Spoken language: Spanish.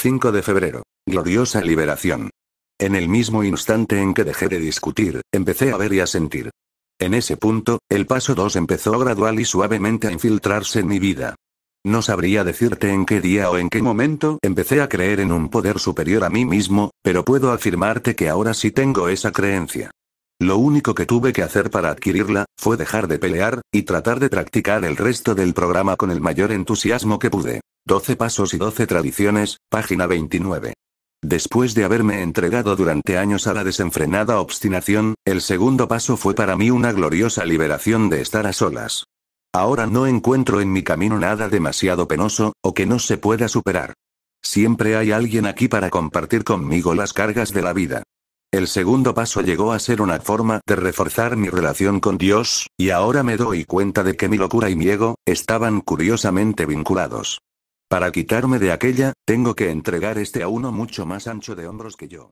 5 de febrero. Gloriosa liberación. En el mismo instante en que dejé de discutir, empecé a ver y a sentir. En ese punto, el paso 2 empezó gradual y suavemente a infiltrarse en mi vida. No sabría decirte en qué día o en qué momento empecé a creer en un poder superior a mí mismo, pero puedo afirmarte que ahora sí tengo esa creencia. Lo único que tuve que hacer para adquirirla, fue dejar de pelear, y tratar de practicar el resto del programa con el mayor entusiasmo que pude. 12 Pasos y 12 Tradiciones, página 29. Después de haberme entregado durante años a la desenfrenada obstinación, el segundo paso fue para mí una gloriosa liberación de estar a solas. Ahora no encuentro en mi camino nada demasiado penoso, o que no se pueda superar. Siempre hay alguien aquí para compartir conmigo las cargas de la vida. El segundo paso llegó a ser una forma de reforzar mi relación con Dios, y ahora me doy cuenta de que mi locura y mi ego, estaban curiosamente vinculados. Para quitarme de aquella, tengo que entregar este a uno mucho más ancho de hombros que yo.